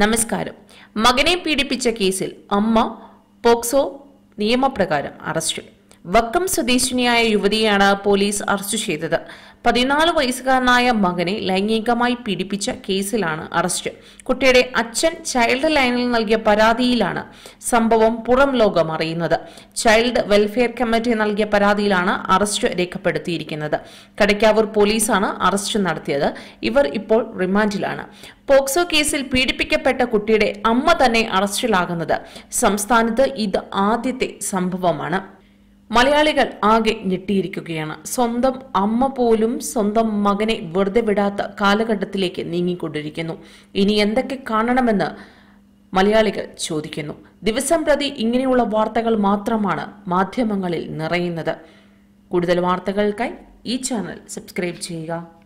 നമസ്കാരം മകനെ പീഡിപ്പിച്ച കേസിൽ അമ്മ പോക്സോ നിയമപ്രകാരം അറസ്റ്റ് വക്കം സ്വദേശിനിയായ യുവതിയാണ് പോലീസ് അറസ്റ്റ് ചെയ്തത് പതിനാല് വയസ്സുകാരനായ മകനെ ലൈംഗികമായി പീഡിപ്പിച്ച കേസിലാണ് അറസ്റ്റ് കുട്ടിയുടെ അച്ഛൻ ചൈൽഡ് ലൈനിൽ നൽകിയ പരാതിയിലാണ് സംഭവം പുറം ലോകം അറിയുന്നത് ചൈൽഡ് വെൽഫെയർ കമ്മിറ്റി നൽകിയ പരാതിയിലാണ് അറസ്റ്റ് രേഖപ്പെടുത്തിയിരിക്കുന്നത് കടയ്ക്കാവൂർ പോലീസാണ് അറസ്റ്റ് നടത്തിയത് ഇവർ ഇപ്പോൾ റിമാൻഡിലാണ് പോക്സോ കേസിൽ പീഡിപ്പിക്കപ്പെട്ട കുട്ടിയുടെ അമ്മ തന്നെ അറസ്റ്റിലാകുന്നത് സംസ്ഥാനത്ത് ഇത് ആദ്യത്തെ സംഭവമാണ് മലയാളികൾ ആകെ ഞെട്ടിയിരിക്കുകയാണ് സ്വന്തം അമ്മ പോലും സ്വന്തം മകനെ വെറുതെ വിടാത്ത കാലഘട്ടത്തിലേക്ക് നീങ്ങിക്കൊണ്ടിരിക്കുന്നു ഇനി എന്തൊക്കെ കാണണമെന്ന് മലയാളികൾ ചോദിക്കുന്നു ദിവസം പ്രതി ഇങ്ങനെയുള്ള വാർത്തകൾ മാത്രമാണ് മാധ്യമങ്ങളിൽ നിറയുന്നത് കൂടുതൽ വാർത്തകൾക്കായി ഈ ചാനൽ സബ്സ്ക്രൈബ് ചെയ്യുക